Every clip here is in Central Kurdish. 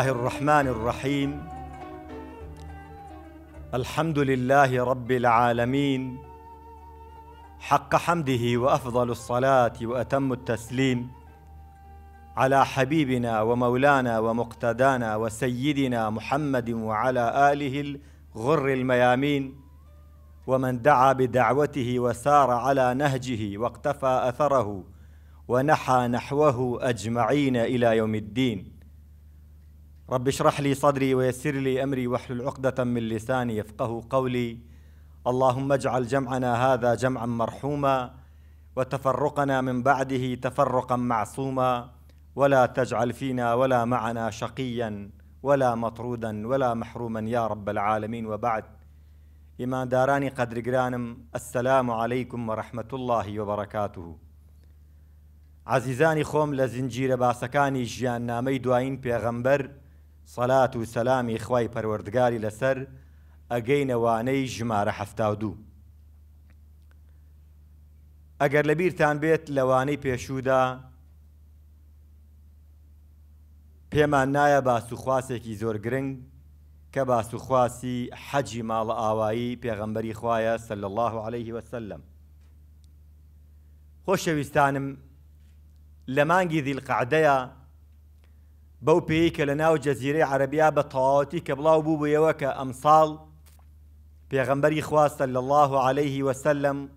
الله الرحمن الرحيم الحمد لله رب العالمين حق حمده وافضل الصلاه واتم التسليم على حبيبنا ومولانا ومقتدانا وسيدنا محمد وعلى اله الغر الميامين ومن دعا بدعوته وسار على نهجه واقتفى اثره ونحى نحوه اجمعين الى يوم الدين رب اشرح لي صدري ويسر لي امري واحلل عقدة من لساني يفقه قولي اللهم اجعل جمعنا هذا جمعا مرحوما وتفرقنا من بعده تفرقا معصوما ولا تجعل فينا ولا معنا شقيا ولا مطرودا ولا محروما يا رب العالمين وبعد إما داراني قدر جرانم السلام عليكم ورحمة الله وبركاته عزيزاني خوم لزنجير باسكاني باسەکانی ژیاننامەی دوایین پێغەمبەر سەلات و سەلامی خوای پەروەردگاری لەسەر ئەگەینەوانەی ژمارە هەفتا دوو. ئەگەر لە بیرتان بێت لەوانەی پێشوودا پێمان نایە باسوخواسێکی زۆر گرنگ کە باسوخواسی حەجی ماڵە ئاوایی پێغەمبەری خوایە سل الله عليه وسلم. خۆشەویستانم لە مانگی دیلقعدەیە بەو پێی کە لە ناو جەزیرەی عەربیا بە تەواوەتی کە بڵاو بوو بوویەوە کە ئەمساڵ پێغەمبەری خواستە لە الله عليه وسلم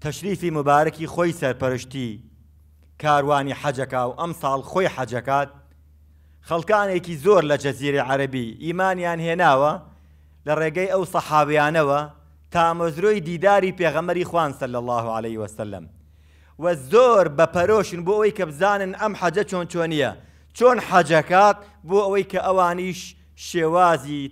تەشریفی مبارەکی خۆی سەرپەرشتی کاروانی حەجەکە و ئەم ساڵ خۆی حەجەکات خەڵکانێکی زۆر لە جەزیری عەربی ئیمانیان هێناوە لە ڕێگەی ئەو سەحابیانەوە تا مەزرۆی دیداری پێغەمەری خوانسە لە الله عليه وسلم و زۆر بەپەرۆشن بۆ ئەوەی کە بزانن ئەم حەجە چۆن چۆنیە چۆن حەجەکات بۆ ئەوەی کە ئەوانیش شێوازی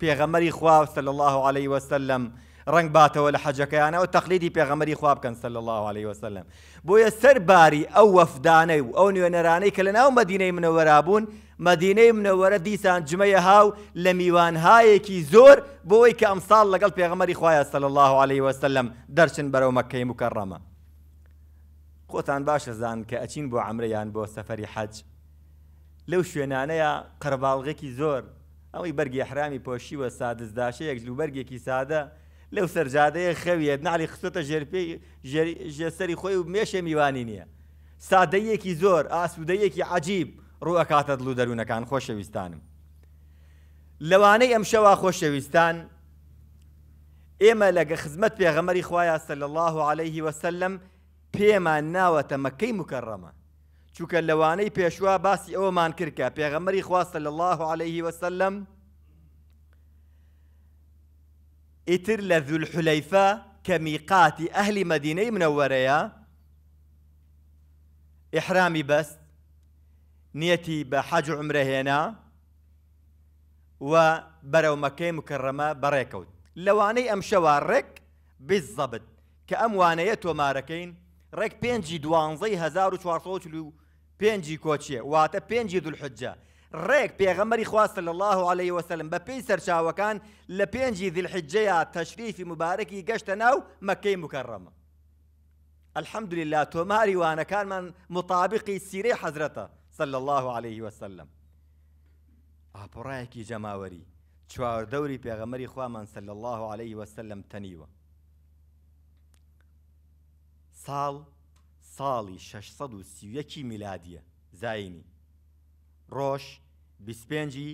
پێغەمەری خواستە لە الله عليه وسلم ڕنگ باتەوە لە حەجەکەیانەوە تەقلیدی پێغەمەری خوا بکەن سە لە الله عليه وسلم بۆیە سەرباری ئەو وەفدانەی و ئەو نوێنەرانەی کە لە ناو مەدینەی منەوەرابوون مەدینەی منەوەرە دیسان جمەیە هاو لە میوانهایەکی زۆر بۆی کە ئەمساڵ لەگەڵ پێغەمەری خوایە سەل الله عليه وسلم دەرچن بەرەو مەکەی مکەڕەمە خۆتان باشەزان کە ئەچین بۆ ئەمرەیان بۆ سەفری حەج لەو شوێنانەیە قەرباڵغێکی زۆر ئەوەی بەرگی حرامی پۆشیوە سادزداشەیەک لوبەرگێکی سادە لەو سەرجادەیە خەویە ناڵی خستۆتە ژێرپی ژێسەری خۆی و مێشە میوانی نییە سادەیەکی زۆر ئاسوودەیەکی عجیب ڕوەکاتە دڵ و دەروونەکان خۆشەویستانم لەوانەی ئەم شەوا خۆشەویستان ئێمە لەگە خزمەت پێغەمەری خوایە سەل الله عليه وسلم پێمان ناوەتە مەکەی مکەڕەمە چونکە لەوانەی پێشوا باسی ئەوەمان کردکە پێغەمەری خواستە لە الله عليه وسلم ئیتر لە ذول حلەیفە کە میقاتی ئەهلی مەدینەی منەوەرەیە ئحرامی بەست نیەتی بە حەج عمرەهێنا و بەرەو مەکەی مکەڕەمە بەڕێکەوت لەوانەی ئەم شەوە ڕێک بزەبت کە ئەم وانەیە تۆمارەکەین ڕێک پێنجی دوانزەی 1445 کۆچیە واتە پێنجی دولحجە ڕێک پێغەمەری خواستە لە الله عليه وسلم بە پێی سەرچاوەکان لە پێنجی دلحجەیە تەشریفی مبارەکی گەشتە ناو مەکەی مکەڕەمە الحەمدلله تۆماری وانەکانمان مطابقی سیرەی حەزرەتە سل الله عليه وسلم ئاپۆڕایەکی جەماوەری چواردەوری پێغەمەری خوامان سل الله عليه وسلم تەنیوە ساڵ ساڵی 631 میلادیە زاینی ڕۆژ بیسپێنجی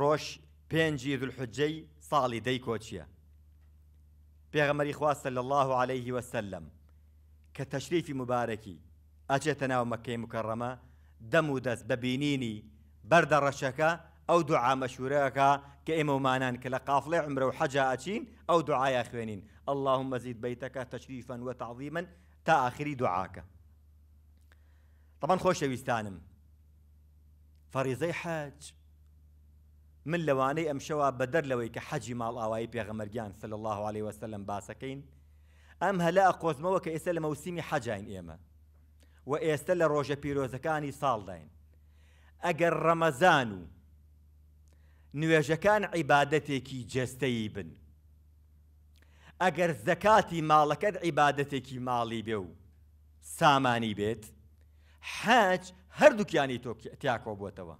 ڕۆژ پێنجی دولحجەی ساڵی دەی کۆچیە پێغەمەری خواستە لە الله عليه وسلم کە تەشریفی مبارەکی ئەچێتە ناو مەکەی مکەڕەمە دەم و دەست بەبینینی بەردە ڕەشەکە ئەو دوعا مەشورەکە کە ئێمە ومانان کە لە قافڵێ عمرە و حەجا ئەچین ئەو دوعاە خوێنین اللهم زد بيتك تشريفا وتعظيما تا اخري دعاك طبعا خۆشەویستانم فريزي حاج من لواني ام ئەمشەوە بدر لويك حجي مع ماڵ ئاوایی پێغەمەرگیان صلى الله عليه وسلم باسكين ام هلا قۆزمەوە موك اسال لە حجاين ايما ئێمە روجا ئێستا لە ڕۆژە پیرۆزەکانی ساڵداین ئەگەر ڕەمەزان و نوێژەکان بن اگر زکاتی مالکت عبادتی کی مالی بیو سامانی بێت حەج هەردووکیانی تۆتیاکۆ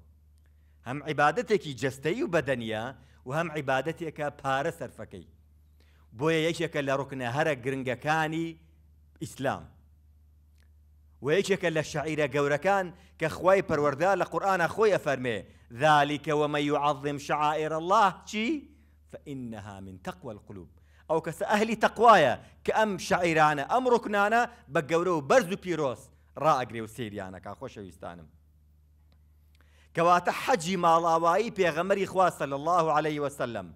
هم عبادتی کی جستی و بدنیا و هەم عیباەتێکە پارە سەرفەکەی بۆیە یەکێکە لە ڕکنە هەرە گرنگەکانی اسلام و یەکێکە لە لشعیر گورکان که خوای پەروەردا لقرآن خوی خۆی ذالک و ومە يعظم شعائر الله چی فإنها من تقوى القلوب او كس اهلي تقوايا كام شعيرانا ام ركنانا ڕکنانە برزو بيروس را اجري و پیرۆز ڕائگرێ و سریانە کا خۆشەویستانم. کەواتە حەجی ماڵاوایی الله عليه وسلم.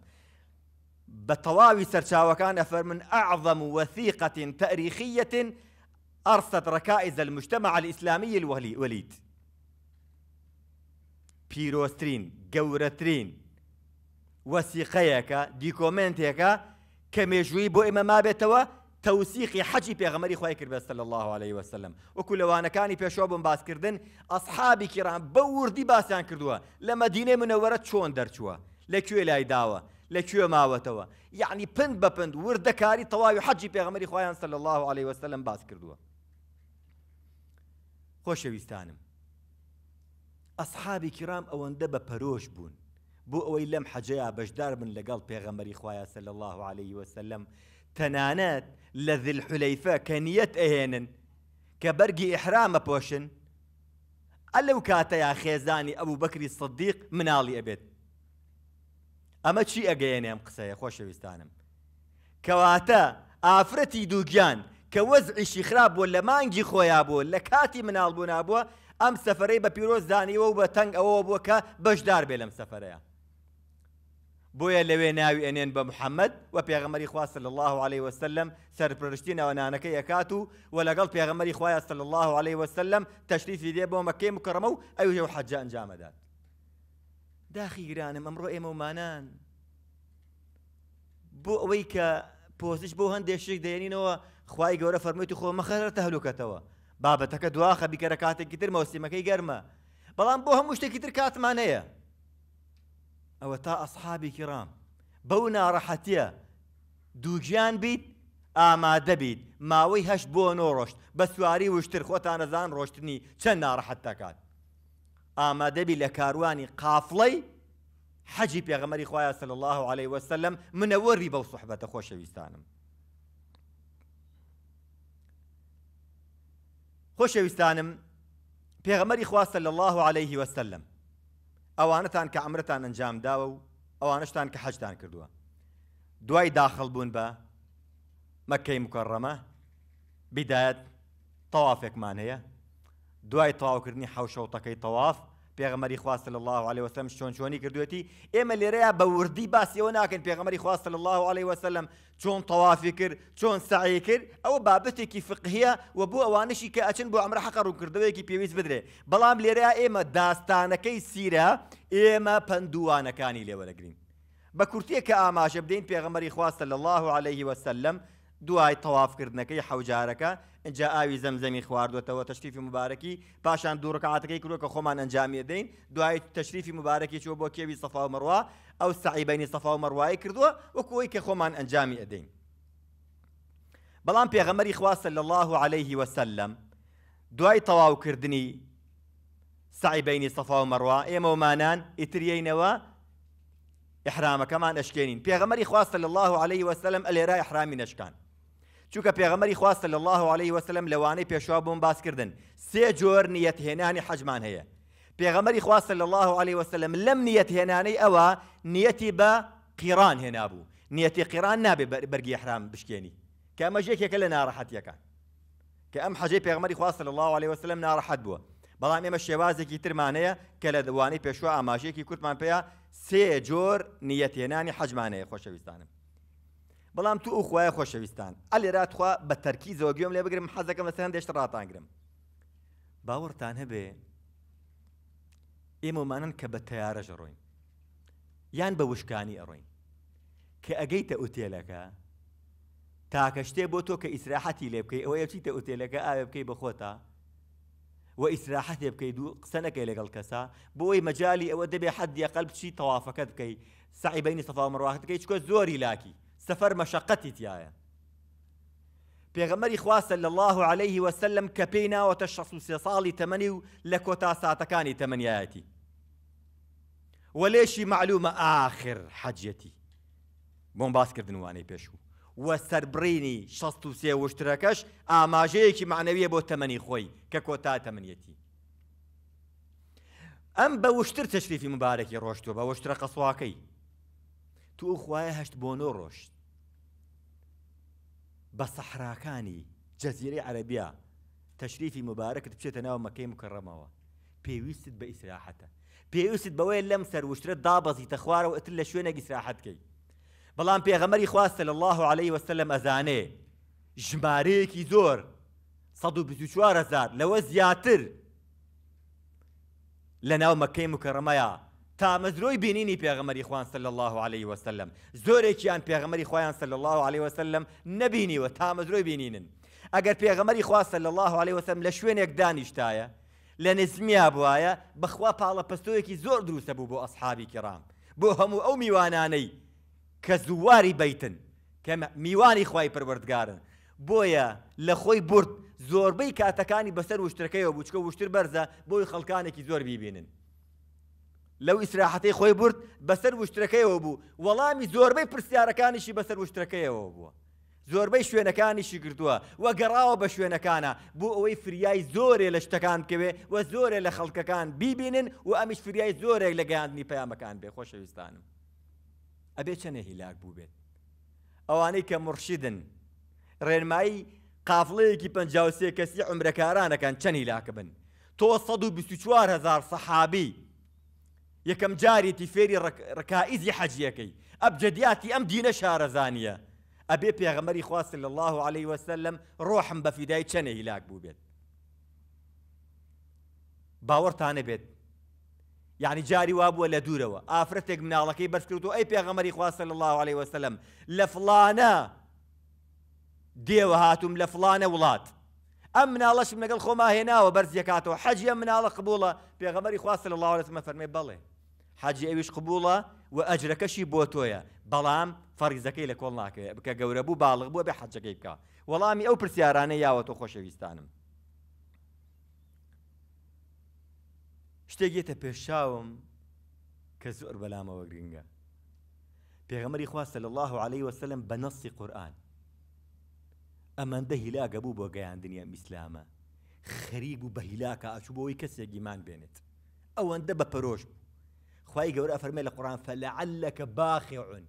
بتواوي تەواوی وكان افر من اعظم وثيقه تأريخية أرست ركائز المجتمع الإسلامي الوليد بيروسترين جورترين وەسیقەیەکە ديكومنتيك کە مێژووی بۆ ئێمە مابێتەوە تەوسیقی حەجی پێغەمەری خی کرد بەستە لە الله عليه وسلم وەکو لەوانەکانی پێشۆ بم باسکردن ئەسحابی کران بە وردی باسییان کردووە لە مەدینێ منەوەرە چۆن دەرچووە لەکوێ لای داوە لەکوێ ماوەتەوە یعنی پند بە پند وردەکاری تەواوی حەجی پێغەمەری خۆیان سە الله عليه وسلم باس کردووە خۆشەویستانم ئەسحابی کرام ئەوەندە بە پەرۆش بوون بو ئەوەی لەم حەجەیە بجدار من لەگەڵ پێغەمەری خوایە سل الله عليه وسلم تنانات لذي ذلحولەیفە کە نیەت ئەهێنن احرام بەرگی الو كاتا يا خيزاني ابو بكر الصديق بەکری صدیق مناڵی ئەبێت ئەمە چی ئەگەیەنێم قسەیە خۆشەویستانم کەواتە ئافرەتی دووگیان کە وەزعیشی خراپ بوو لە مانگی خۆیان بوو لە کاتی مناڵ بوو نبووە ئەم سەفرەی بە پیرۆز دانیەوە و سفريه بۆیە لەوێ ناوی ئەنێن بە محەممەد و پێغەمەری خواستە لە الله عليه وسلم سەرپرشتی ناوەنانەکە یەکات و و لەگەڵ پێغەمەری خوایە لە الله عليه وسلم تەشریفی دێ بۆ مەکەی مکڕمە و ئەوی هێو حەجە ئەنجامەدات. داخی گرانم ئەمڕۆ ئێمە ومانان بۆ ئەوەی کە پۆزیش بۆ هەندێشێک دێنینەوە خی گەورە فەرمووتی خۆ مەخەرتە هەلوکەتەوە بابەتەکە دواخە بیکەرە کاتێکی تر مەوسیمەکەی گەرمە بەڵام بۆ هەموو شتێکی تر کاتمانەیە. ئەوە تا ئەسحابی کرام بەو ناڕەحەتیە دووگیان بیت ئامادە بیت ماوەی هەشت بۆ نۆ ڕۆشت بە سواری وشتر خۆتانەزان ڕۆشتنی چەند ناڕەحەت دەکات ئامادەبی لە کاروانی قافڵەی حەجی پێغەمەری خخوایە سل الله عليه وسلم منەوەری بەو سوحبەتە خۆشەویستانم خۆشەویستانم پێغەمەری خوا سل الله عليه وسلم ئەوانتان کە ئەمرتان ئەنجام داوە و ئەوانشتان کە حەجتان کردووە دوای داخل بوون بە مەکەی مکەڕەمە بیدایەت تەوافێکمان هەیە دوای تەواوکردنی حوشەوتەکەی تەواف پێغمەری خواستە لە الله عليه وسلم چۆن چۆنی کردوەتی ئێمە لێرەیە بە وردی باسیەوە ناکەن پێغمەری خواستە لە الله عليه وسلم چۆن تەوافی کرد چۆن سعی کرد ئەوە بابەتێکی فقهەیە و بۆ ئەوانشی کە ئەچن بۆ ئەمرە حەق ڕوونکردەوەیەکی پێویست بدرێ بەڵام لێرەیە ئێمە داستانەکەی سیرە ئێمە پندوانەکانی لێوەرەگرین بە کورتێک کە ئاماژە بدەین پێغمەری خواستە لە الله عليه وسلم دوای تەوافکردنەکەی حەوجارەکە اینجا ئاوی زەمزەمی خواردوەتەوە تەشریفی مبارەکی پاشان دوڕکعاتەکەی کروکە خۆمان ئەنجامیە دەین دوای تەشریفی مبارەکی چوە بۆ کێوی سەفا و مەڕوا ئەو سعیبینی سەفا و مەڕوایی کردووە وەکوی کە خۆمان ئەنجامی ئەدەین بەڵام پێغەمەری خواستە لە الله عليه وسلم دوای تەواوکردنی سعیبینی سەفا و مەڕوا ئێمە ومانان ئیتریینەوە ئحرامەکەمان ئەشکێنین پێغەمەری خواستە لە الله عليه وسلم ئەلێرا ئەحرامی نشکان چونکە پێغەمەری خواستە صلی الله عليه وسلم لەوانەی پێشوا بۆم باسکردن سێ جۆر نیەت هێنانی حەجمان هەیە پێغەمەری خواستە صلی الله عليه وسلم لەم نیەت هێنانەی ئەوە نیەتی بە قیران هێنابوو نیەتی قیران نابێ بەرگی حرام بشکێنی کە مەژێکێکە لە ناڕەحەتیەکە کە ئەم حەجەی پێغەمەری خواستە صلی الله عليه وسلم ناڕەحەت بووە بەڵام ئێمە شێوازێکی ترمانەیە کە لە دەوانەی پێشوا ئاماژێکی کورتمان پێەیە سێ جۆر نیەتێنانی حەجمانەیە خۆشەویستانم بەڵام تو ئەو خوایە خۆشەویستان ئەلێراتخوا بە تەرکی زۆگوێم لێ بگرم حەزەکەم لەسەر هەندێشت ڕاتانگرم باوەڕتان هەبێ ئێمەمانن کە بە تەیارە ژەڕۆین یان بە وشکانی ئەڕۆین کە ئەگەیتە ئوتێلەکە تاکە شتێ بۆ تۆ کە ئیسراحەتی لێ بکەی ئەوە یەچیتە ئوتێلەکە ئاوێ بکەی بە خۆتە و ئیسراحەتێ بکەیت و قسە نەکەی لەگەڵ کەسا بۆی مەجای ئەوە دەبێ حەدیە قەلب چی تەوافەکە بکەی سعیبینی سەفا مڕواحەت بکەی چکۆ زۆری لاکی سەفەر يا تایە پێغەمەری خواستە لە الله عليه وسلم کە پێی ناوەتە 16 ساڵی تەمەنی و لە کۆتا ساتەکانی تەمەنیایەتی آخر حەجەتی بۆم باسكر دنواني پێشوو وە شخص 16 وشترەکەش ئاماژەیەکی معنەویە بۆ تەمەنی خۆی کە کۆتا تەمەنیەتی ئەم بە وشتر تەشریفی مبارەکی ڕۆشتوە بە وشترە قەسواکەی تو خوایە هشت بونو روشت بصحرا كاني جزيرة عربية تشريفي مبارك تبشت أنا ومكي مكرمة بيوست بإسراحته بيوست بوي لمسر وشتر ضابزي تخوار وقتل شوينا إسراحتك بلان بيغمري خواه صلى الله عليه وسلم أزاني جماريكي زور صدو بزوشوار أزار لو زياتر لناو مكي مكرمة يا تامەزرۆی بینینی پێغەمەری خوان سل الله عليه وسلم زۆرێکیان پێغەمەری خۆیان سل الله عليه وسلم نبینیوە تامەزرۆی بینینن ئەگەر پێغەمەری خوا سل الله عليه وسلم لە شوێنێک دانیشتایە لە نزمیا بواە بەخوا پاڵە پستۆیەکی زۆر دروستە بوو بۆ ئەسحابی کرام بۆ هەموو ئەو میوانانەی کە زوواری بیتن کە میوانی خی پروەردگارن بۆیە لە خۆی برد زۆربەی کاتەکانی بەسەر وشتەکەیەوە بچکە وشتر بەرزە بۆی خەڵکانێکی زۆر بیبینن لەو ئیسراحەتەی خۆی برد بەسەر وشترەکەیەوە بوو وەڵامی زۆربەی پرسیارەکانیشی بەسەر وشترەکەیەوە بووە زۆربەی شوێنەکانیشی کردووە وە گەڕاوە بە شوێنەکانە بۆ ئەوەی فریای زۆرێ لە شتەکان بکەوێ و زۆرێ لە خەڵکەکان ببینن و ئەمیش فریای زۆرێک لە گەیاندنی پەیامەکان بێ خۆشەویستانم ئەبێ چەنێ هیلاک بوو بێت ئەوانەی کە مڕشیدن ڕێنمایی قافڵەیەکی پنجاوسێ کەسی عمرەکارانەکان چەند هیلاکە بن تۆ 124 هزار سەحابی تفيري جارێتی فێری ڕکائزی حەجیەکەی أم دين شهر زانية أبي پێغەمەری خواست لە الله عليه وسلم ڕۆحم بە فیدای چەنە هیلاک بوو بێت باوەڕتانە بێت یعنی يعني جاری وابووە لە دوورەوە ئافرەتێک مناڵەکەی بس و أي پێغەمەری خواست لە الله عليه وسلم لفلانا ديو هاتم لفلانا لە امنا وڵات ئەم مناڵەشم هنا خۆما حجي امنا حەجیە مناڵە قبوڵە پێغەمەری خواست لە الله عليه وسلم فرمي بالله حاجی ئەویش قبوڵە و ئەجرەکەشی بۆ تۆیە بەڵام فەرزەکەی لە کۆڵ ناکەوێت بکە گەورە بوو باڵغ بووە بێ حەجەکەی بکە وەڵامی ئەو پرسیارانە یاوە تۆ خۆشەویستانم شتێکێتە پێشاوم کە زۆر بەلامەوە گرنگە پێغەمەری خواستە لە الله عليه وسلم بە نەسی قورآن ئەمەندە هیلاگە بوو بۆ گەیاندنیە ئیسلامە خەریب و بە هیلاکە ئاچوو بۆەوەی کەسێک گیمان بێنێت ئەوەندە بە پەرۆش بوو خی گەورە فەرمێ لە قڕان فەلعلەکە باخێعون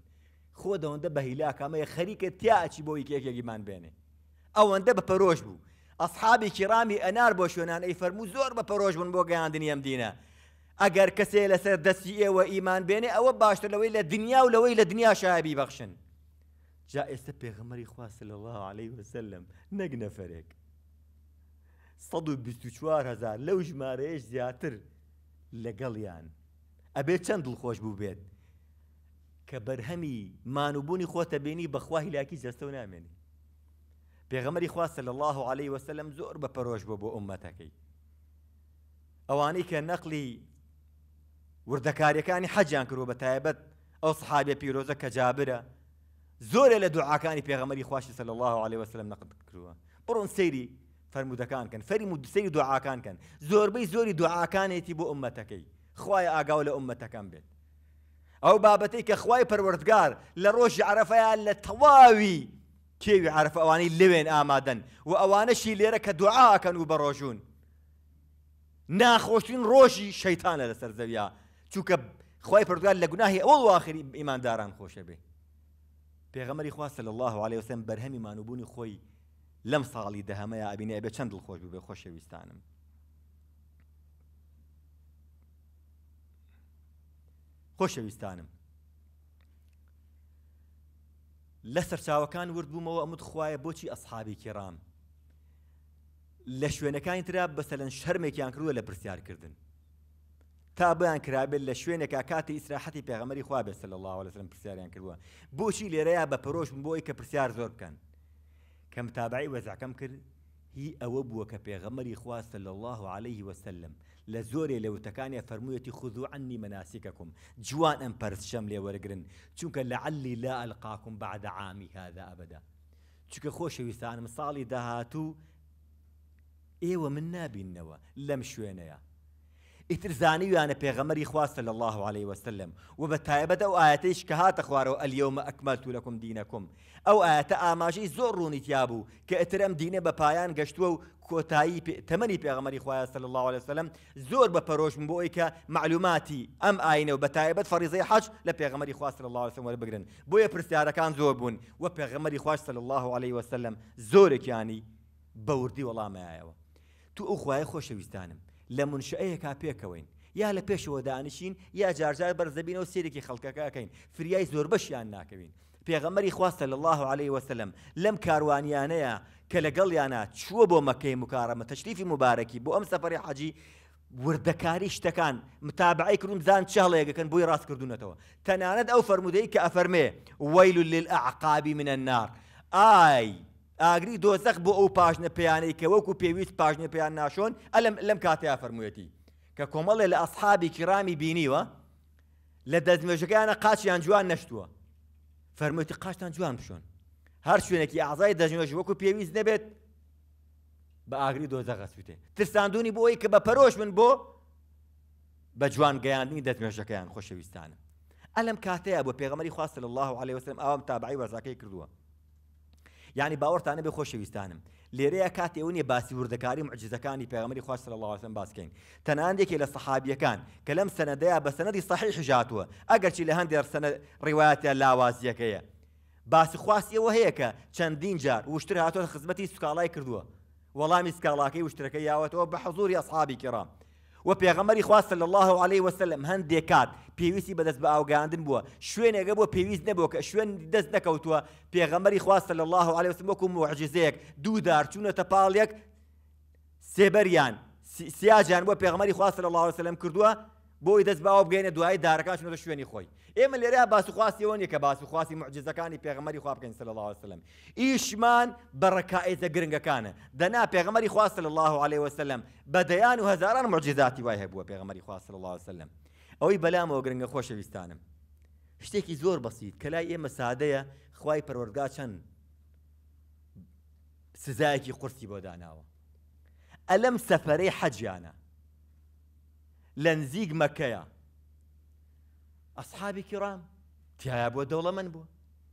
خۆ دەوەندە بە هیلاکامەیە خەریکە تیاچی بۆ یکێکێکیمان بێنێ ئەوەندە بە پەرۆژ بوو ئەفحابی کرامی ئەنار بۆ شوێنان ئەی فەرمو زۆر بە پەرۆژ بوون بۆ گەیاندنی ئەم دینە ئەگەر کەسێ لەسەر دەستی ئێوە ئیمان بێنێ ئەوە باشتر لەوەی لە دنیا و لەوەی لە دنیا شایبی بەخشن جا ئێستا پێغەمەری خواست لە الله عليه وسلم نەک نەفرێک 124 هزار لەو ژمارەیەش زیاتر لەگەڵیان ئەبێت چەند دڵخۆش بوو بێت کە بەرهەمی مانوبوونی خۆتە بینی بەخوا هیلاکی جەستە و نامێنی پێغەمەری خواستە لە الله عليه وسلم زۆر بە پەرۆژ بۆ بۆ ئومەتەکەی ئەوانەی کە نەقلی وردەکاریەکانی حەجیان کردو بە تایبەت ئەو سحابێ پیرۆزە کە جابرە زۆرە لە دوعاکانی پێغەمەری خواشی سەل الله عليه وسلم نەقد کردووە بڕۆن سەیری فەرمودەکان کەن فەرمو سەیری دوعاکان کەن زۆربەی زۆری دوعاکانێتی بۆ ئومەتەکەی خوای ئاگاو لە عومەتەکەم بێت ئەو بابەتی کە خوای پەروەردگار لە ڕۆژی عرفەیان لە تەواوی کێوی عرف ئەوانەی لەوێن ئامادەن و ئەوانەشی لێرە کە دوعاکەن و بەڕۆژون ناخۆشترین ڕۆژی شەیتانە لەسەر زەویا چووکە خی پردگار لە گوناهی ئەوڵ واخری ئیمانداران خۆشە بێ پێغەمەری خواستە لە الله عليه وسم بەرهەمی مانوبوونی خۆی لەم ساڵی دەهەمەیە ئابینێ بە چەند دڵخۆش بێ خۆشەویستانم خۆشەویستانم لە سەرچاوەکان ورد بوومەوە ئەمت خوایە بۆچی ئەسحابی کێرام لە شوێنەکانی تررا بەسەلەن شەرمێکیان کردووە لە پرسیارکردن تا بیان کرابێت لە شوێنێکا کاتی ئیسراحەتی پێغەمەری خوا بێت سەل الله لەسلم پرسیاریان کردووە بۆچی لێرەیە بە پەرۆش بۆی کە پرسیار زۆر بکەن کەم تابعی وەزعکەم کرد هی ئەوە بووە کە پێغەمەری خواستە لە الله عليه وسلم لە زۆرێ لەوتەکانی فەرموویەتی خوزو عنی مناسیکەکم جوان ئەم پەرشەم لێ وەرگن چونکە لە علی لا ئەلقاکم بعد عامی هذا ئەبدا چونکە خۆشەویستانم ساڵی داهاتوو ئێوە من نابینەوە لەم شوێنەیە ئیتر زانیویانە پێغەمەری خواستە لە الله عليه وسلم و بە تایبەت ئەو ئاەتەیش کە هاتە خوارەوە ئەلیێومە ئەکمەلت و لەکم دینەکم ئەو ئاەتە ئاماژەی زۆر ڕوونیتیا بوو کە ئەترەم دینە بە پایان گەشتووە و کۆتایی تەمەنی پێغەمەری خوایە سل الله عليه وسلم زۆر بە پەرۆشم بۆ ئەوی کە معلوماتی ئەم ئاینە و بە تایبەت فەریزەی حەج لە پێغەمەری خواست الله وسلم وەربگرن بۆیە پرسیارەکان زۆر بوون و پێغەمەری خوش سل الله عليه وسلم زۆرێکیانی بەوردی وەڵامایەوە تو ئەو خوایە خۆشەویستانم لە منشەیەکا پێکەوەین یا لە پێشەوە دانشین یا جارجار بەرزەبینەوە سێرەی خەڵکەکەکەین فریای زۆر بەشیان ناکەوین پێغەمەری خواستە لە الله عليه وسلم لەم کاروانیانەیە کە لەگەڵیانە چووە بۆ مەکەی مکارەمە تەشریفی مبارەکی بۆ ئەم سەپەری حەجی وردەکاری شتەکان متابعی کرومزان چاڵێگەکەن بۆی ڕاستکردونەتەوە تەنانەت ئەو فەرمودەی کە ئەفەرمێ وەیل للعقابی منە نار ئای ئاگری دۆزەق بۆ ئەو پاژنە پیانەی کە وەکو پێویست پاژنە پیان ناشۆن ئەلم لەم کاتیا فەرموویەتی کە کۆمەڵێ لە ئەسحابی کرامی بینیوە لە دەستمێژەکەیانە قاچیان جوان نەشتووە فەرموتی قاشتان جوان بشۆن هەر شوێنێکی ئازای دەژنێژ وەکو پێویست نەبێت بە ئاگری دۆزەغەسووتێ ترساندونی بۆ ئەوی کە بە پەرۆش من بۆ بە جوان گەیاندنی دەستمێژەکەیان خۆشەویستانە ئەلم کاتەیە بۆ پێغەمەری خواست لە الله عليه وسلم ئەوم تابعی وەزاکەی کردووە یعنی باوەڕتانە بێ خۆشەویستانم لێرەیە کاتێو نیە باسی وردەکاری مجزەکانی پێغمەری خواست لە لاوەسم باسکەین تەنانندێکی لە سەحابیەکان کە لەم سەنەدەیە بە سەنەری صحیح ژاتووە ئەگەرچی لە هەندێک سەنە ڕیواەتە لاوازیەکەیە باسی خواست ئەوە هەیە کە چەندین جار وشتر هاتۆ خزمەتی سوکاڵای کردووە وەڵامی سکاڵاکەی وشتەکە یاوەتەوە بە حەزوری ئەسحابی کرام و پێغەمەری خواستە لە الله عليه وسلم هەندێک کات پێویستی بەدەست بە ئاوگاندن بووە شوێنێگە بۆ پێویست نەبوو کە شوێن دەست نەکەوتووە پێغەمەری خواستە لە الله عليه وسلم وەکو معجزەیەک دوو دارچوونەتە پاڵێک سێبەریان سیاجان بۆ پێغەمەری خواستە لە الله وسلم کردووە بۆی دەست باوە بگەینە دوای دارەکانشنەوە شوێنی خۆی ئێمە لێرا باسوخواستیەوە نیە کە باسوخواستی معجزەکانی پێغمەری خوا بکەین سل الله وسلم ئیشمان بەڕکائێتە گرنگەکانە دەنا پێغمەری خواست الله عليه وسلم بەدەیان و هزاران معجزاتی وای هەبووە پێغمەری خواست الله وسلم ئەوەی بەلامەوە گرنگە خۆشەویستانم شتێکی زۆر بەسییت کە لای ئێمە سادەیە خوای پەروەرگا چەند سزایەکی قورسی بۆ داناوە ئەلەم سەفەرەی حەجیانە لنزيق مكايا اصحابي كرام تياب ودولة من بو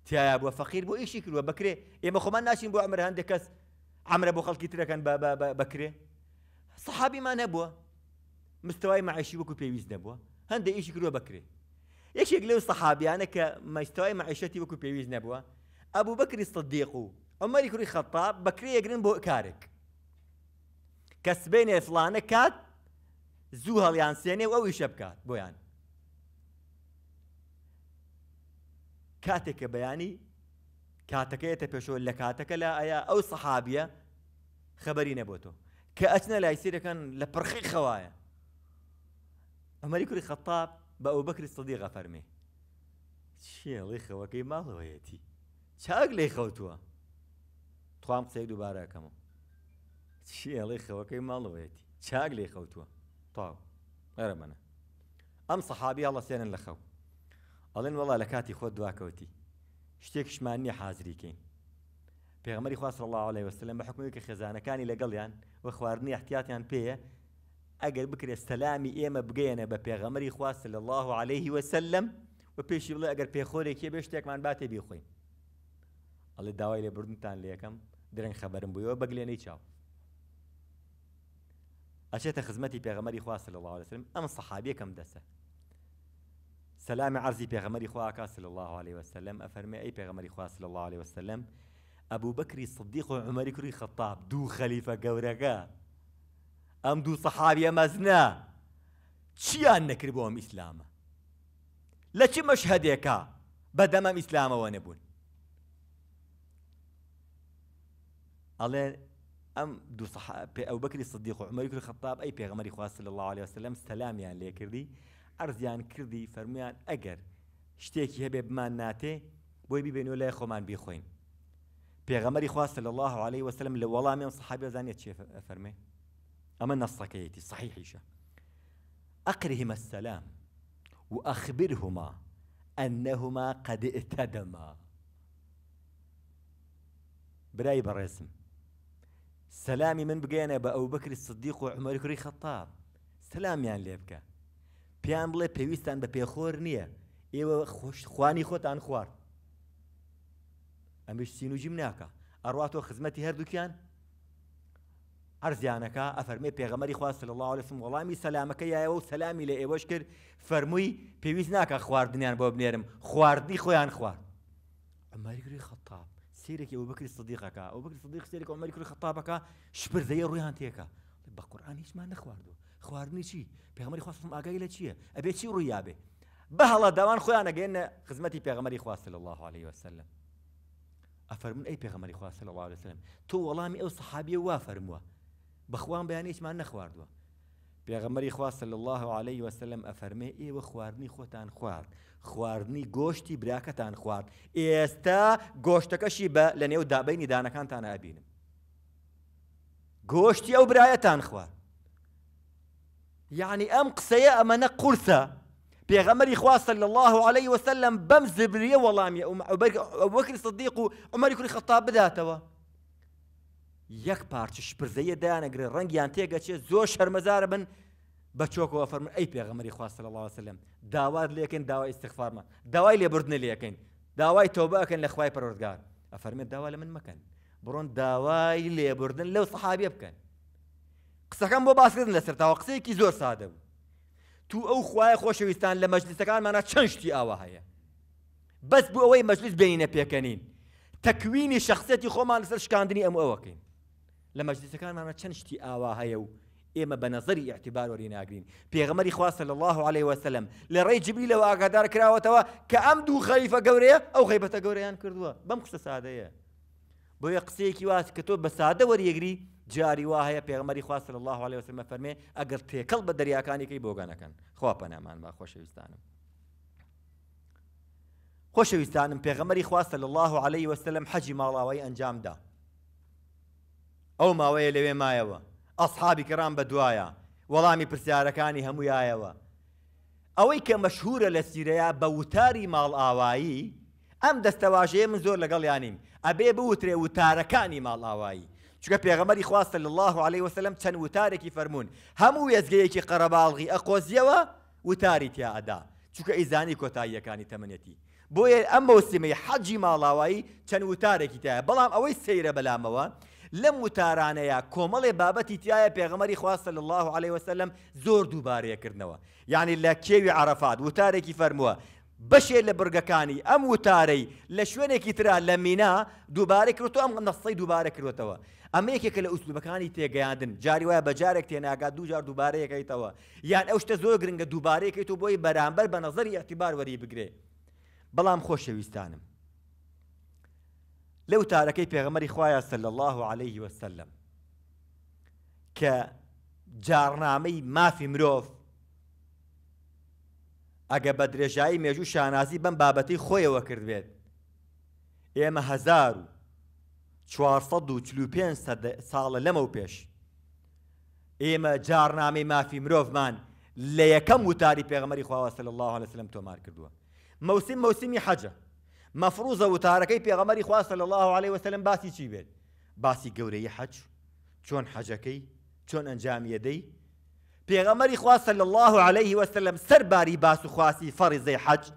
تياب وفقير بو إيشي يكلوا بكري يا إيه مخو ما ناشين بو عمر هندك كس عمر ابو خلقي ترى كان بكري صحابي ما نبوا مستواي معيشي بوكو بيويز نبو هند إيشي يكلوا بكري إيشي يقلوا صحابي انا كا كمستواي معيشتي بوكو بيويز نبو ابو بكر الصديق عمر يكري خطاب بكري يقرن بو كارك كسبيني فلانه كات زوو هەڵیان سێنێ و ئەوی شە بکات بۆیان کاتێک کە بەیانی کاتەکەیتە پێشۆ لە کاتەکە لە ئایا ئەو سەحابە خەبەری نەبۆتۆ کە ئەچنە لای سیرەکەن لە پرخی خەوایە ئەمەری کوری خەتاب بە ئەو بەکری سەدی غەفەرمێ چێڵی خەوەکەی ماڵەوەیەتی چاک لی خەوتووە توام قسەی دووبارەکەمەوە چێڵی خەوەکەی ماڵەوەیەتی چاک لی خەوتووە تاو ئەرەمەە ئەم سەحابی هەڵە سێنن لە خەو ئەڵێن وڵا لە کاتی خۆت دواکەوتی شتێکشمان نییە حازریکەین پێغمەری خواست الله عليه وسلم بە حکومی کە خێزانەکانی لەگەڵیان و خواردنی احتیاتیان پێە ئەگەر بکرێت سەلامی ئێمە بگەێنە بە پێغەمەری خواست لە الله عليه وسلم و پێشی بڵێ ئەگەر پێخۆرێکی بێ شتێکمان باتێ بیخۆین ئەڵێ داوای لێبرنتان لێەکەم درەنگ خەبەرم بوویەوە بەگلێنەی چاو خدمتي خزمەتی پێغەمەری خواص صلى الله عليه وسلم كم صحابیەکەم سلام سلامی عرضی پێغەمەری خواکە صلى الله عليه وسلم أي ئەی پێغەمەری خواص صلى الله عليه وسلم أبو بكر الصديق وعمر كري خطاب دو خليفة خەلیفە أم دو صحابي مزنا مەزنە چیان نەکرد بۆم لا لە چی مەشهدێکە بە دەمەم ئیسلامەوە ام دو پێ ابو بكر الصديق وعمر بن الخطاب اي بيغمر پێغمەری صلى الله عليه وسلم سلام لێ کردی ئەرزیان كردي فەرمیان اجر شتيكي هەبێ بمان ناتێ بينو ببێنەوە لای بي خوين بيغمر خوا صلى الله عليه وسلم لە صحابي صحابی زانێت فرمي فەرمێ ئەمە صحيح ايش اقرهما السلام وأخبرهما أنهما قد اتدما براي برسم سەلامی من بگەێنە بە ئەو بکری سدیق و عمەرکری خەتاب سەلامیان لێ بکە پیان بڵێ پێویستان بە پێخۆر نییە ئێوە خوانی خۆتان خوارد ئەمیش سین وجیم ناکە ئەڕاتۆ خزمەتی هەردووکیان ئەرزیانەکە ئەفەرمێ پێغەمەری خواست لە الله لەسم وەڵامی سەلامەکە یایەوە و سەلامی لە ئێوەش کرد فەرمووی پێویست ناکە خواردنیان بۆ بنێرم خواردنی خۆیان خوارد ئەمەریگری خەتاب سیرێکی ئەو بکری سەدیقەکە ئەو بکری سەدیق سێرێک ئەمەری کوری خەتابەکە شپردەیە ڕویان تێکە بە قورآان هیچمان نەخواردو خواردنی چی پێغمەری خواستم ئاگای لە چییە ئەبێ چی ڕوویابێ بە هەڵا داوان خۆیان ئەگەێنە خزمەتی پێغمەری خواستە لە الله عليه وسلم ئەفەرمون ئەی پێغمەری خواستە لە الله وسلم تۆ وەڵامی ئەو سەحابیە وا فەرمووە بەخوان بەیان هیچمان نەخواردووە پێغەمەری خواستە لە الله عليه وسلم ئەفەرمێ ئێوە خواردنی خۆتان خوارد خواردنی گۆشتی براکەتان خوارد ئێستا گۆشتەکەشی بە لە نێو دابینی دانەکانتان ئابینم گۆشتی ئەو برایەتان خوارد یعنی ئەم قسەیە ئەمەنە قورسە پێغەمەری خواستە صلى الله عليه وسلم بەم زبریە وەڵامی ئەو بەر ئەو وەکر صدیق و عمەری کوری بداتەوە یەک پارچ شپرزەیە دایانەگرێ ڕەنگیان تێگەچێ زۆر شەرمەزارە بن بە چۆکەوە فەرمن ئەی پێغەمەری خواستە لە لاسلم داوات لەکەن داوای استخفارمە داوای لێبردنە لەکەین داوای تۆبەکەن لە خوای پەرۆردگار ئەفەرمێت داوا لە من مەکەن بڕۆن داوای لێبردن لەو سەحابێ بکەن قسەکەم بۆ باسکردن لەسەر تاوە قسەیەکی زۆر سادە بوو تو ئەو خوای خۆشەویستان لە مەجلیسەکانمانە چەند شتی ئاوا هەیە بەس بوو ئەوەی مەجلیس بینینە پێکەنین تەکوینی شخصەتی خۆمان لەسەر شکاندنی ئەم ئەوەکەین لە مەجلسەکانمانە چەند شتی ئاوا هەیە و ئێمە بە نظری یاعتیبار وەری ناگرین پێغمەری خواستە لە الله عليه وسلم لە ڕێ جبری لەوە ئاگادار کراوەتەوە کە ئەم دوو خەریفە گەورەیە ئەو خەیبەتە گەورەیان کردووە بەم قسە سادەیە بۆ یە قسەیەکی واز کە تۆ بە سادە وەریەگری جاری وا هەیە پێغمەری خواستە لە الله عليه وسلم فەرمێ ئەگەر تێکەڵ بە دەریاکانیەکەی بۆگانەکەن خوا پەنامان با خۆشەویستانم خۆشەویستانم پێغەمەری خواستە لە الله عليه وسلم حەجی ماڵاوای ئەنجامدا ئەو ماوەیە لەوێ مایەوە ئەسحابی کەران بە دوایە وەڵامی پرسیارەکانی هەمویایەوە ئەوەی کە مەشهورە لە سیرەیە بە وتاری ماڵ ئاوایی ئەم دەستەواژەیە من زۆر لەگەڵیانیم ئەبێ بوترێ وتارەکانی ماڵ ئاوایی چکە پێغەمەری خواستە الله عليه وسلم چەند وتارێکی فەرمونون هەموو وێزگەیەکی قەرەباڵغی ئەقۆزیەوە وتاری تیادا چکە ئیزانی کۆتاییەکانی تەمەنێتی بۆیە ئەم مەوسیمەی حەجی ماڵاوایی چەند وتارێکی تایە بەڵام ئەوەی سەیرە بەلامەوە لەم وتارانەیە کۆمەڵێ بابەتی تایە پێغمەری خواستە لە الله عليه وسلم زۆر دووبارەیەکردنەوە یعنی لە کێوی عرفات وتارێکی فەرمووە بەشێ لە برگەکانی ئەم وتارەی لە شوێنێکی تررا لە مینا دووبارە کردو ئەم نەسەی دووبارە کردوتەوە ئەمە یەکێکە لە ئوسلوبەکانی تێگەیاندن جاری وایە بەجارێک تێناگات دوجار دووبارەیەکەیتەوە یان ئەو شتە زۆر گرنگە دووبارەیەکەیت و بۆی بەرامبەر بە نظری ئەتیبار وەری بگرێ بەڵام خۆشەویستانم لەو تارەکەی پێغەمەری خوایە سل الله عليه وسلم کە جارنامەی مافی مرۆڤ ئەگە بە درێژایی مێژوو شانازی بەم بابەتی خۆیەوە کردوێت ئێمە هزار و 445 ساڵە لەمە و پێش ئێمە جارنامەی مافی مرۆڤمان لە یەکەم وتاری پێغمەری خواوە سل الله عليه وسلم تۆمار کردووە موسم موسمی حەجە و تارکی پێغەمەری خواستە صلی الله عليه وسلم باسی چی بێت باسی حج حەج چۆن چون انجام یدی پێغەمەری خواستە صلی الله عليه وسلم سەرباری باس فرض حج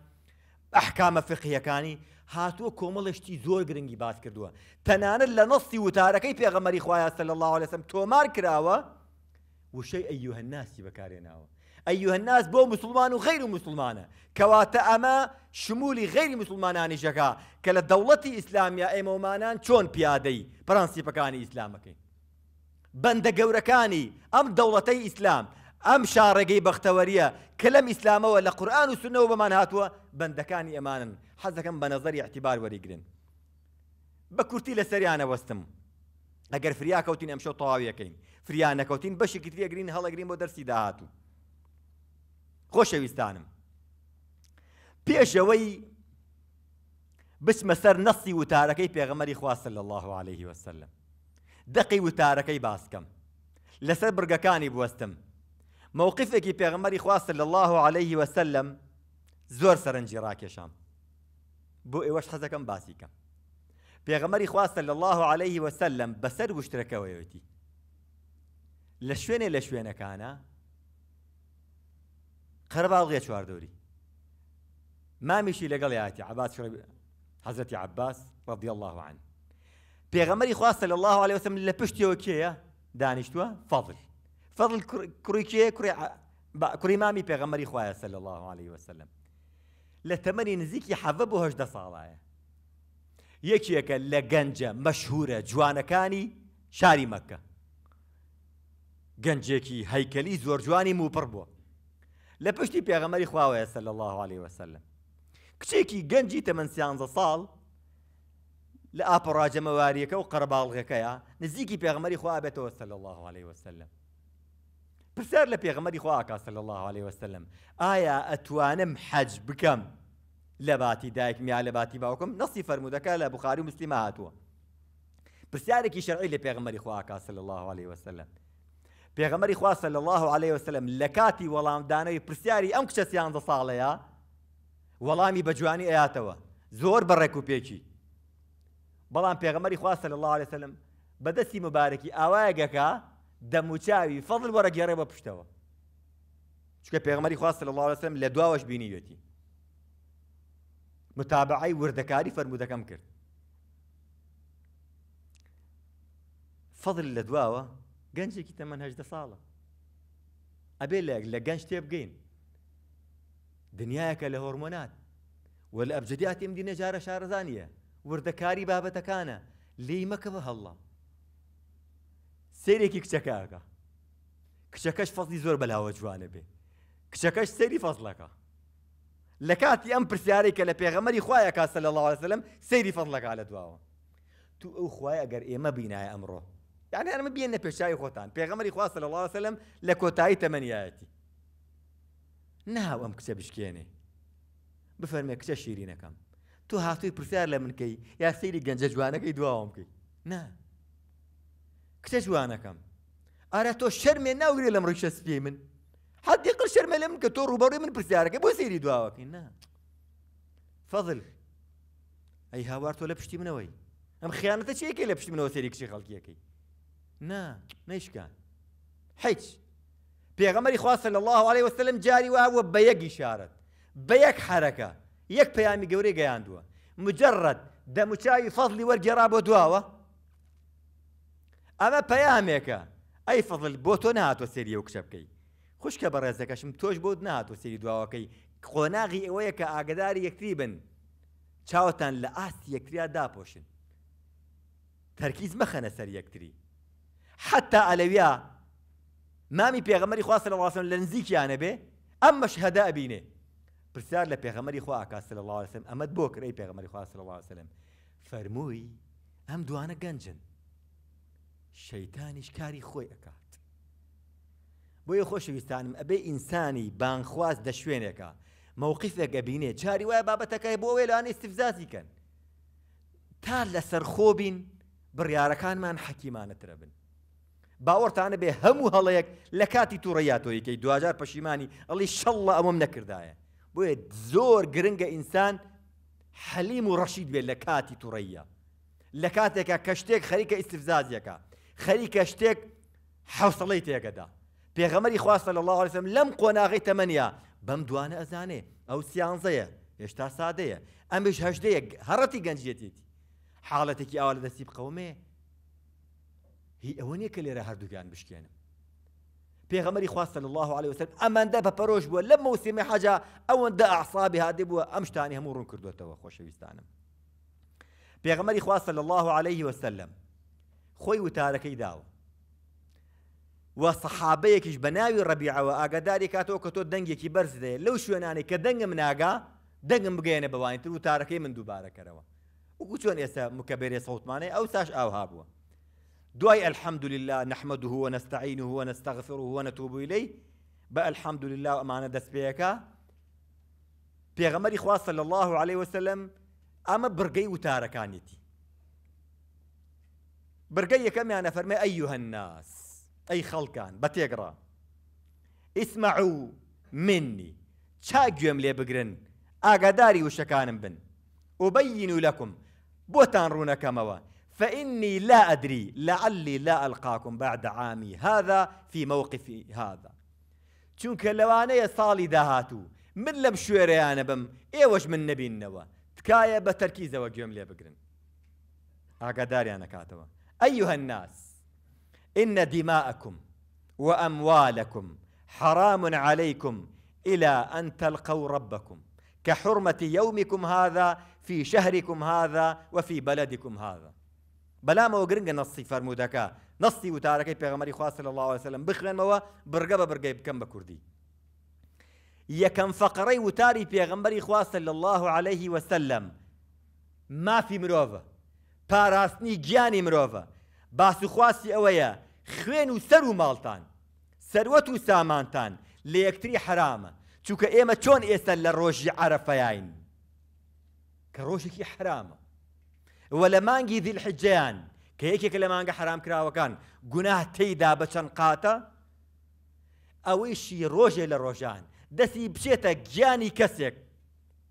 احکام فقهی کانی هاتو کوملش تی زور گرنگی باس کردو تنان ل نصی و تارکی خوایە سە صلی الله لەسم تۆمار کراوە وشەی ئەیوهەناسی بەکارێناوە الناس بو مسلمان و غیر و مسلمانە کەواتە شمولی غیری مسلمانانیشەکە کە لە دەوڵەتی ئیسلامیا ئێمەمانان چۆن پیادەی پرەنسیپەکانی ئیسلامەکەی بەندە گەورەکانی ئەم دەوڵەتەی ئیسلام ئەم شارڕێگەی بەختەوەریە کە لەم ئیسلامەوە لە قورآن و سنەوە بەمان هاتووە بەندەکانی ئەمانن حەزەکەم بە نظری احتیبار وەریگرن بە کورتی لە سەریانە وەستم ئەگەر فریا کەوتین ئەمشەو تەواویەکەین فریان نەکەوتین بەشی کتریەگرین هەڵەگرین بۆ دەرسی داهاتوو خۆشەویستانم پێش ئەوەی بچمە سەر نەسی وتارەکەی پێغەمەری خواستە لە الله عليه وسلم دقی وتارەکەی باسکەم لەسەر برگەکانی بوەستم مووقفێکی پێغەمەری خواستە لە الله عليه وسلم زۆر سەرنجی ڕاکێشان بۆ ئێوەش حەزەکەم باسیکەم پێغەمەری خواستە لە الله عليه وسلم بەسەر وشترەکەەوەیەتی لە شوێنێ لە شوێنەکانە قەرباڵغێ چواردۆری مامیشی لەگەڵ یاتی عباس حزتي عباس رضي الله عنه بيغمري خواص صلى الله عليه وسلم لە پشتیەوە کێیە دانشتوا فضل فضل كري كري كري مامي بيغمري خواص صلى الله عليه وسلم لە نزيك نزیکی هش بۆ هەشدە ساڵایە یەکیەکە لە گەنجە مەشهورە جوانەکانی شاری مەکە گەنجێکی هەیکەلی زۆر مو بربو بووە لە پشتی صلى الله عليه وسلم کچێکی گەنجی تەمەەن سیانزە ساڵ لە ئاپەڕاجە مەواریەکە و قەرباڵغەکەیە نزیکی پێغمەری خوا بێتەوە سەل الله عليه وسلم پرسیار لە پێغمەری خواکە سەل الله عليه وسلم ئایا ئەتوانم حەج بکەم لە باتی دایکم لباتي لە باتی باوکم نەسی فەرمودەکە لە بخاری و مسلیمە هاتووە پرسیارێکی شەرعی لە پێغمەری خواکە سەل الله عليه وسلم پێغەمەری خوا سەل الله عليه وسلم لە کاتی وەڵامدانەوەی پرسیاری ئەم کچە سیانزە ساڵەیە وەڵامی بەجوانی ئەیاتەوە زۆر بەڕێک و پێکی بەڵام پێغەمەری خواستە لە الله لەسلم بەدەستی مبارەکی ئاوایەکەکە دەموچاوی فەڵ وەرەگەڕێ بە پشتەوە چکە پێغمەری خواستە لە الله لەسم لە دواوەش بینیوێتی متابعی وردەکاری فەرمودەکەم کرد فەضل لە دواوە گەنجێکی تەمەەن هەشدە ساڵە ئەبێ لە گەنج تێ بگەین دنياك لە هۆرمۆنات وە لە نجاره ئەم دینە وردكاري شارەزانیە وردەکاری لي لی مەکە بە هەڵە سیرێکی كشكاش فضلي زور بلا بەلاوە جوانە بێ کچەکەش سەری فەزلەکە لە کاتی ئەم پرسیارێک کە لە پێغەمەری خویە کاسە لە لەڵاوەسلم سەیری فەزلەکە لە دواوە تو ئەو خوای ئەگەر ئێمە بینایە ئەمڕۆ یعنی ئەمە بێنە خوتان بيغمري خويا صلى الله عليه وسلم لكوتاي تەمەنیایەتی ناو ئەم کچە بشکێنێ بفەرمێ کچە شیرینەکەم تو هاتووی پرسیار لە منکەی یا سەیری گەنجە جوانەکەی دواوە بکەی نا کچە جوانەکەم ئارا تۆ شەرمێ ناوگرێ لەم ڕوشە سپی من حدی قل شەرمە لە من کە تۆ ڕوبەڕی من پرسیارەکە بۆ سێری دواوەکەی نا فەضل ئەی هاوار تۆ لە پشتی منەوەی ئەم خیانەتە چیەکەی لە پشتی منەوە سێری کچی خەڵکیەکەی نا نەیشکان هیچ پێغەمەری خواستە لە الله عليه وسلم جاری واوە بە یەک ئیشارەت بە یەک حرەکە یەک پەیامی گەورەی گەیاندووە مجرد دەموچاوی فەضلی وەرگێرا بۆ دواوە ئەمە پەیامێکە ئەی فەضل بۆ تۆ نهاتۆ سێری ئەو کشە بکەی خوشکە بە ڕێزەکەشم تۆش بۆ نهاتۆ سێری دواوەکەی خۆناغی ئەوەیە کە ئاگداری یەکتری بن چاوتان لە ئاستی یەکتریا داپۆشن تەرکیز مەخەنە سەر یەکتری حتا ئەلەویا مامی پێغەمەری خوا صلی الله علیه وسلم لە نزیکیانە بێ ئەمەش هەدا بینێ پرسیار لە پێغەمەری خوا ئاکا صلی الله علیه وسلم ئەمەت بۆ کڕی پێغەمەری خوا صلی الله علیه وسلم فەرمووی ئەم دوانە گەنجن شەیتانیش کاری خۆی ئەکات بۆیە خۆشەویستانم ئەبێ ئینسانی بانخواز دە شوێنێکە مەوقیفێک ئەبینێ چاری وایە بابەتەکەی بۆ وێلانە استفزازی کەن تا لەسەر خۆبین بڕیارەکانمان حەکیمانەترە بن باوەڕتانە بێ هەموو هەڵەیەک لە کاتی تووڕیاتۆیکەی دوجار پەشیمانی ئەڵی شەڵە ئەوەم نەکردایە بۆیە زۆر گرنگە ئینسان حەلیم و ڕەشید بێت لە کاتی تووڕەیە لە کاتێکە کە شتێک خەریکە ئیسفزازیەکە خەریکە شتێک حوسڵی تێگەدا پێغەمەری خواستە لە اللهسم لەم قۆناغی تەمەنیا بەم دوانە ئەزانێ ئەو سیانزەیە هێشتا سادەیە ئەمیش هەشدەیە هەڕەتی گەنجێتیتی حاڵەتێکی ئاوا لە دەستی بقەومێ هی ئەوە نیە کە لێرە هەردووگیان بشکێنم پێغەمەری خواستە الله عليه وسلم ئەمەندە بە پەرۆژ بووە لە مەوسیمە حەجا ئەوەندە ئاعسابی هادێ بووە ئەم شتانی هەموو ڕوون کردوێتەوە خۆشەویستانم پێغەمەری خواستە الله عليه وسلم خۆی وتارەکەی داوە وە سەحابەیەکیش بە ناوی ڕەبیعەوە ئاگاداری کاتەوە کە تۆ دەنگێکی بەرزدێ لەو شوێنانی کە دەنگم ناگا دەنگم بگەێنە بەوانیتر وتارەکەی من دووبارەکەرەوە وەکو چۆن ئێستا مکەبێرێ سەوتمانەی ئەو ساش ئاو هابووە اي الحمد لله نحمده ونستعينه ونستغفره ونتوب إليه بقى الحمد لله وأمانة دس بيكا پێغەمەری خوا صلى الله عليه وسلم ئەمە وتاركانيتي وتارەکانیتی كم أنا فرمي أيها الناس أي خلقان بتقرأ اسمعوا مني منی چا گوێم لێ بگرن ئاگاداری وشەکانم بن وبینوا لەکم بۆتان فإني لا أدري لعلي لا ألقاكم بعد عامي هذا في موقفي هذا چونکە لەوانەیە ساڵی دهاتو من لەم شوێرەیانە بم ئێوەش من نەبینەوە تکایە بە تەرکیزەوە گوێم بقرن بگرن ئاگاداریان نکاتەوە أيها الناس إن دماءكم وأموالكم حرام عليكم إلى أن تلقوا ربكم كحرمة يومكم هذا في شهركم هذا وفي بلدكم هذا نصی گرنگە که نصی و تارکی پیغمبری خواست صلی الله علیه وسلم بخوان ما برگه با برگه بکن با کردی یکم یەکەم و تاری پیغمبری خواست صلی الله علیه وسلم ما فی مروفه پاراستنی گیانی مروفه باس خواستی اویا خوین و سر و مالتان سەروەت و سامانتان لیکتری حرامه چوکه ایمه چون چۆن لروشی عرفه یاین که روشی که حرامه ولا مانجي ذي الحجيان كيكي كلا مانجا حرام كرا وكان جناه تيدا بشن قاتا أو إيشي روجة لروجان دسي بشيتا جاني كسك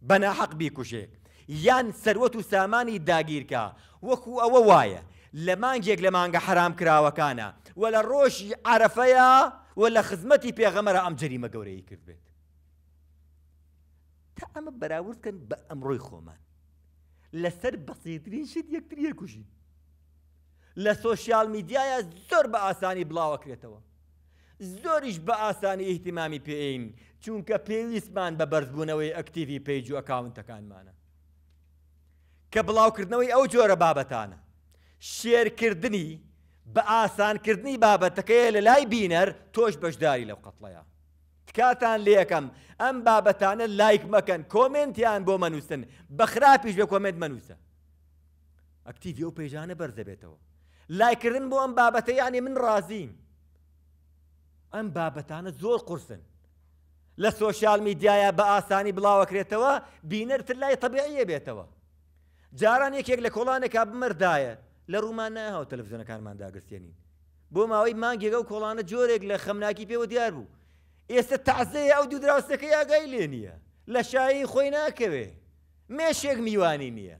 بنا حق بيكو شيك يان سروتو ساماني داگير وكو أو وايا لما نجيك لما نجا حرام كرا وكانا ولا روش عرفايا ولا خزمتي بيا غمرة أم جريمة قوري كربت تا براورد كان بأمروي خومان لەسەر بەسیترین شت یەکتریە کوژین لە سۆسیال میدیایە زۆر بە ئاسانی بڵاوەکرێتەوە زۆریش بە ئاسانی احتیمامی پێین چونکە پێویستمان بە بەرزبوونەوەی ئەکتیوی پیج و ئەکاونتەکانمانە کە بڵاوکردنەوەی ئەو جۆرە بابەتانە شێرکردنی بە ئاسانکردنی بابەتەکەی لە لای بینەر تۆش بەشداری لەو قەتڵەیە تکاتان لێەکەم ئەم بابەتانە لایک مەکەن کۆمنتیان بۆ مەنووسن بەخراپیش بە کۆمنت مەنووسە ئەکتیڤی و پێژانە بەرزەبێتەوە لایکردن بۆ ئەم بابەتە یانی من ڕازیم ئەم بابەتانە زۆر قرسن لە سۆشیال میدیایە بە ئاسانی بڵاوەکرێتەوە بینەرتر لای تەبیعیە بێتەوە جاران یەکێک لە کۆڵانێکا بمردایە لە ڕوومان نەهاو تەلەڤزیۆنەکانمان داگرستێنین بۆ ماوەی مانگێگە و کۆڵانە جۆرێک لە خەمناکی پێوە دیار بوو ئێستا تازەیە ئەو دوو دراوسەکەی ئاگای لێ نییە لە شایی خۆی ناکەوێ مێشێک میوانی نییە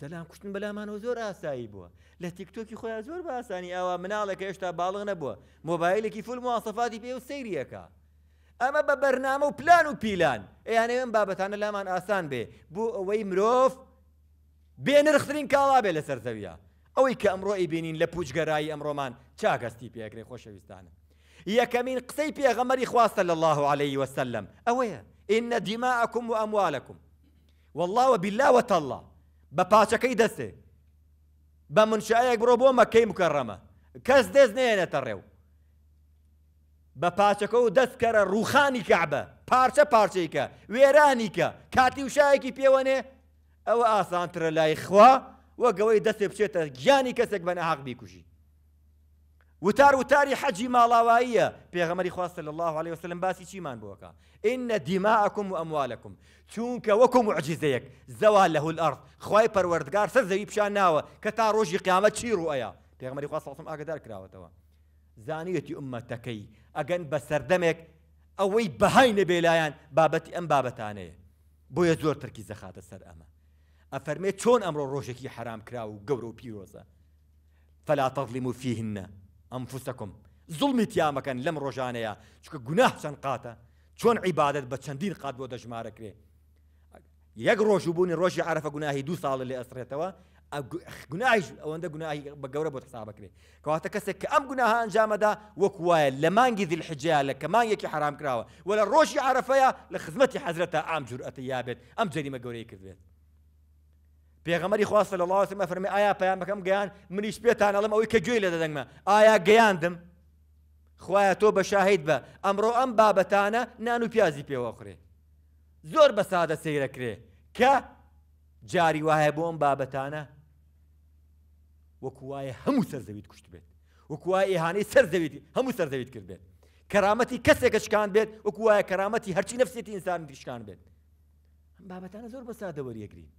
زەلام کوشتن بەلامانەوە زۆر ئاسایی بووە لە تیکتۆکی خۆیان زۆر بە ئاسانی ئاوا مناڵێکە هێشتا باڵغ نەبووە مۆبایلێکی فول موواسەفاتی پێ و سەیریەکە ئەمە بە بەرنامە و پلان و پیلان ئەیانەوێن بابەتانە لامان ئاسان بێ بۆ ئەوەی مرۆڤ بێنرخترین کاڵا بێ لە سەرزەویە ئەوەی کە ئەمڕۆ ئەیبینین لە پوچگەرایی ئەمڕۆمان چاگەستی پێگرێ خۆشەویستانە یەکەمین قسەی پێغەمەری خواستە لە الله عليه وسلم ئەوەیە ئینە دیماعکم و ئەموالکم واللهوە بیلاوەتە الله بە پاچەکەی دەستێ بە منشایەک بڕۆ بۆ مەکەی مکەڕەمە کەس دەست نێنێتە ڕێو بە پاچەکە و دەستکەرە ڕوخانی کەعبە پارچە پارچەیکە وێرانیکە کاتی وشایەکی پێوەنێ ئەوە ئاسانترە لای خوا وقوي دەستێ بچێتە جاني يعني كسك بە نەحق بيكوشي وتار وتاری حەجی ماڵاواییە پێغەمەری خواستە صلى الله عليه وسلم باسی چیمان بوكا إن دماءكم و ئەموالەکم چونکە معجزيك عجزەیەک زەوا الأرض هول ئەرض خی پەروەردگار سەر زەوی پیشان ناوە کە تا ڕۆژی قیامەت چی ڕوەیە پێغمەری خواستم ئاگدار کراوەتەوە زانیەتی ئومەتەکەی ئەگەن بە سەردەمێک ئەوەی بەهای نەبێلایەن بابەتی أم بابەتانەیە بۆیە زۆر ترکی زەخاتە سر ئەمە ئەفەرمێ چۆن ئەمڕۆ ڕۆژێکی حرام كراو قورو گەورە و پیرۆزە فلا تەظلم و فیهنە ئەمفوسەکم زڵمی تیامەکەن لەم ڕۆژانەیە چکە گوناه چەند قاتە چۆن عیبادت بە قاد قات بۆ ري کرێ روشو بوني بوونی عرف عرفە دو ساڵ اللي اسرتوا گوناهی او گوناهی بە گەورە بۆ حسابك ري كواتا كسك ام ئەم گوناها ئەنجامەدا وەک وایە لە مانگی دل حجیا حرام کراوە ولا لە عرفيا عرفەیە لە ام حەزرەتە يابت ام جريمه ئەم جەریمە پێغەمەری خواست لە لاوەمە فەرمی ئایا پەیان بەکەم گەیان منیش پێتان ئەڵم ئەوەی کە گوێی لە دەدەنگمە ئایا گەیاندم خوایە تۆ بە شاهید بە ئەمڕۆ ئەم بابەتانە نان و پیازی پێوەخرێ زۆر بە سادە سەیرەکرێ کە جاری وایە بۆ ئەم بابەتانە وەکوواایە هەموو سەرزەویت کوشت بێت وەکوواە ئێهانەی سەرزەویت هەموو سەرزەویت کرد بێت کەرامەتی کەسێکە شکان بێت وەکوواایە کەرامەتی هەرچی نفسێتی ئینسان دیشکان بێت ئەم بابەتانە زۆر بە سادە وەریەگرین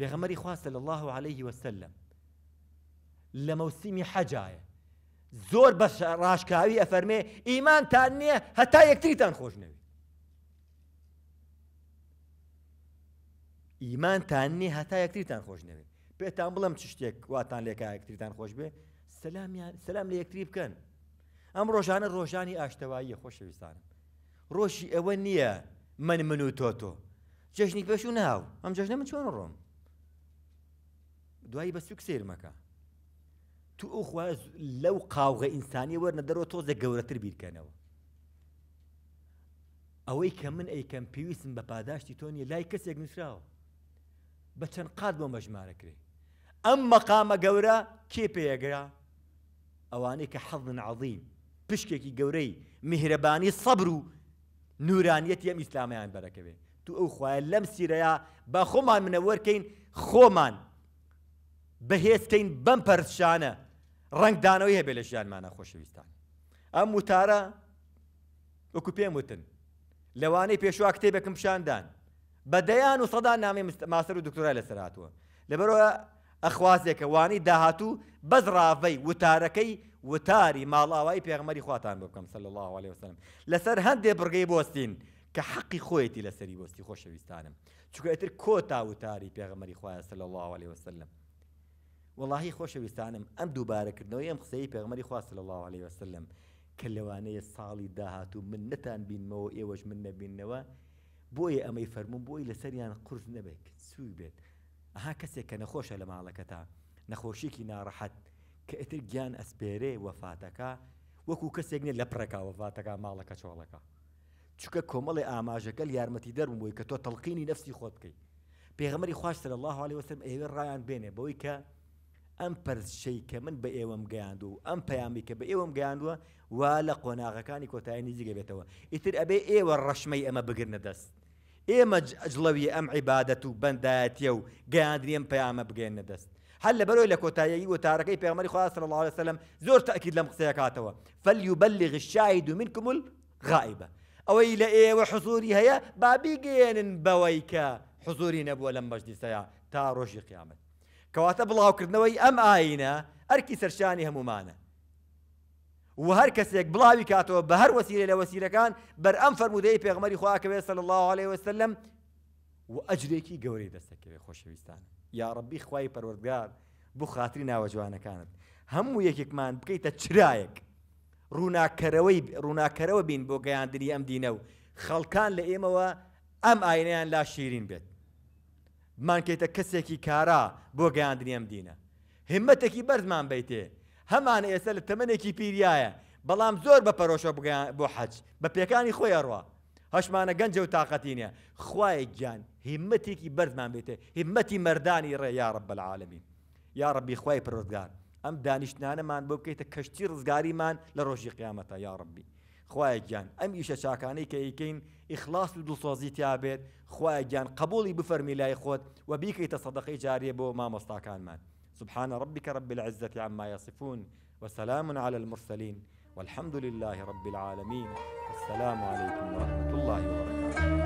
پێغەمەری خوا سەل الله عليه وسلم لە مەوسیمی حەجایە زۆر بە ڕاشکاوی ئەفەرمێ ئیمانتان نییە هەتا یەکتریتان إيمان ئیمانتان نیە هەتا تان خوش پێتان بڵم چ شتێک واتان لێکا یەکتریتان خۆش سلام سەسلام سلام یەکتری بکەن ئەم ڕۆژانە ڕۆژانی ئاشتەواییە خۆشەویستانم ڕۆژی ئەوە نییە من من و تۆ تۆ جەژنی پێش و ناو ئەم جەژنە من شو نروم دوایی بە سوک سێرمەکە تو ئەو خوا لەو قاوغە ئینسانی وەرنە دەرەوە تۆزە گەورەتر بیرکەنەوە ئەوەی کە من ئەیکەم پێویستم بە پاداشتی تۆنی لای کەسێک نووسراوە بە چەند قات بۆ مەژمارە کرێ ئەم مەقامە گەورە کێ پێیەگرا ئەوانەی کە حەڵن عظیم پشکێکی گەورەی میهرەبانی سەبر و نورانیەت ئەم ئیسلامیان بەرەکەوێ تو ئەو خوایە لەم سیرەیە با خۆمان منە وەرکەین خۆمان بەهێزکەین بەم پەرشانە ڕنگدانەوەی هەبێ لە ژیانمانە خۆشەویستان ئەم وتارە وەکو پێم وتن لەوانەی پێشوا کتێبێکم پیشاندان بەدەیان و سەدا نامی ماسەر و دکتۆرای لەسەراتوە لەبەرەوە ئەخوازێکە وانی داهاتوو بەز ڕاوەی وتارەکەی وتاری ماڵاوایی پێغمەری خواتان بکەم سەل الله عليه وسلم لەسەر هەندێ بڕگەی بستین کە حەقی خۆیەتی لەسەری بستی خۆشەویستانم چکە ئەتر کۆتا وتاری پێغمەری خوایە سەل الله عليه وسلم وڵی خۆشەویستانم ئەم دووبارەکردنەوەی ئەم قسەی پێغمەری خواست لە الله عليه وسلم کە لەوانەیە ساڵی داهاتوو من نتان بینمەوە ئێوەش من نەبینەوە بۆیە ئەمەی فەرمون بۆی لەسەریان قرس نەبێت سووی بێت ئەها کەسێک کە نەخۆشە لە ماڵەکە تا نەخۆشیکی ناڕەحەت کە ئەتر گیان ئەسپێرێ وەفاتەکە وەکو کەسێک نێ لە پڕەکە وەفاتەکە ماڵەکە چۆڵەکە چکە کۆمەڵی ئاماژەکە یارمەتی دەرم بووی کە تۆ تەڵقینی نفسی خۆت بکەیت پێغمەری خواشتە لە الله عليه وسلم ئێوێ ڕایان بێنێ بەوەی کە ئەم پەرشەی کە من بە ئێوەم گەیاندو و ئەم پەیامی کە بە ئێوەم گەیاندووە وا لە قۆناغەکانی کۆتایی نزیگە بێتەوە ئیتر ئەبێ ئێوە ڕەشمەی ئەمە بگرنە دەست ئێمە ئەجلەوی ئەم عیبادەت و بەندایەتە و گەیاندریم پەیامە بگەێنە دەست هل لبروي لكوتايي وتاركي بيغمري خلاص صلى الله عليه وسلم زور تأكيد لم قسيكاتوا فليبلغ الشاهد منكم الغائبة أو إلى إيه وحضوري هيا بابي جين بويك حضوري نبوة لم مجلسيا تا روشي قيامت کەواتە بڵاوکردنەوەی ئەم ئاینە ئەرکی سەرشانی هەمومانە و هەر کەسێک بڵاوی کاتەوە بە هەر وەسیرە لە وەسیرەکان بەر ئەم فەرمودەی پێغمەری خواکەوێت سەل الله عليه وسلم و ئەجرێکی گەورەی دەستەکەوێت خۆشەویستان یا ڕبی خوای پەروەردگار بۆ خاتری ناوە جوانەکانت هەموو یەکێکمان بکەیتە چرایەک ڕووناکەرەوەی ڕووناکەرەوە بین بۆ گەیاندنی ئەم دینە و خەڵکان لە ئێمەوە ئەم ئاینیان لا شیرین بێت مانکەیتە کەسێکی کارا بۆ گەیاندنیم دینە همەتێکی بەرزمان بیتێ هەمانە ئێستا لە تەمەێکی پیریایە بەڵام زۆر بە پەرۆشە بۆ حەج بە پێکانی خۆی ڕوە هەشمانە گەنجە و تااقەتینە خوای گیان همەتێکی بەرزمان بێتێ همەتی مردانی ڕێ یاڕب بەعاالمی یاڕبی خی پرۆزگار ئەم دانیشتانەمان بۆ بکەیتە کەشتی ڕزگاریمان لە ڕۆژی قیامەتە یاڕبی خوای گیان ئەم ئیشە چاکانەی کە یکەین اخلاص و دڵسۆزی تیابید خواهی جان قبولی بفرمی لای خود و تصدقی جاری بو ما مستاکان من سبحان ربك رب العزة عما يصفون وسلام على المرسلين والحمد لله رب العالمين السلام عليكم ورحمة الله وبركاته